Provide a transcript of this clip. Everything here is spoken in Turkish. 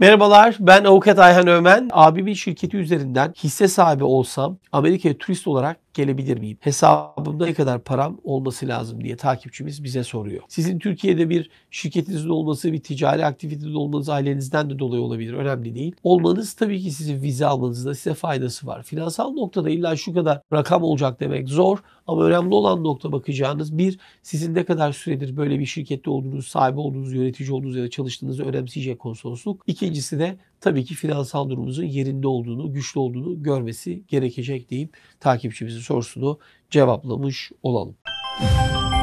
Merhabalar ben avukat Ayhan Ömen. bir şirketi üzerinden hisse sahibi olsam Amerika'ya turist olarak gelebilir miyim? Hesabımda ne kadar param olması lazım diye takipçimiz bize soruyor. Sizin Türkiye'de bir şirketinizin olması, bir ticari aktivitenizin olmanız ailenizden de dolayı olabilir. Önemli değil. Olmanız tabii ki sizin vize almanızda size faydası var. Finansal noktada illa şu kadar rakam olacak demek zor. Ama önemli olan nokta bakacağınız bir, sizin ne kadar süredir böyle bir şirkette olduğunuz, sahibi olduğunuz, yönetici olduğunuz ya da çalıştığınızı önemseyecek konsolosluk. İki, İkincisi de tabii ki finansal durumumuzun yerinde olduğunu, güçlü olduğunu görmesi gerekecek deyip takipçimizin sorusunu cevaplamış olalım. Müzik